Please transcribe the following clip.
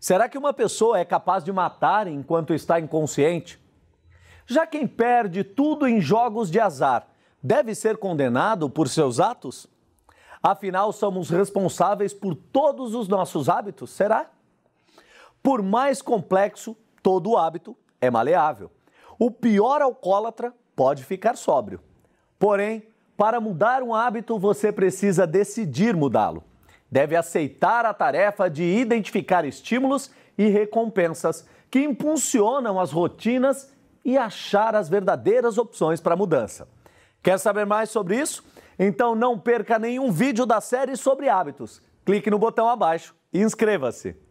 Será que uma pessoa é capaz de matar enquanto está inconsciente? Já quem perde tudo em jogos de azar deve ser condenado por seus atos? Afinal, somos responsáveis por todos os nossos hábitos, será? Por mais complexo, todo hábito é maleável. O pior alcoólatra pode ficar sóbrio. Porém, para mudar um hábito, você precisa decidir mudá-lo deve aceitar a tarefa de identificar estímulos e recompensas que impulsionam as rotinas e achar as verdadeiras opções para a mudança. Quer saber mais sobre isso? Então não perca nenhum vídeo da série sobre hábitos. Clique no botão abaixo e inscreva-se.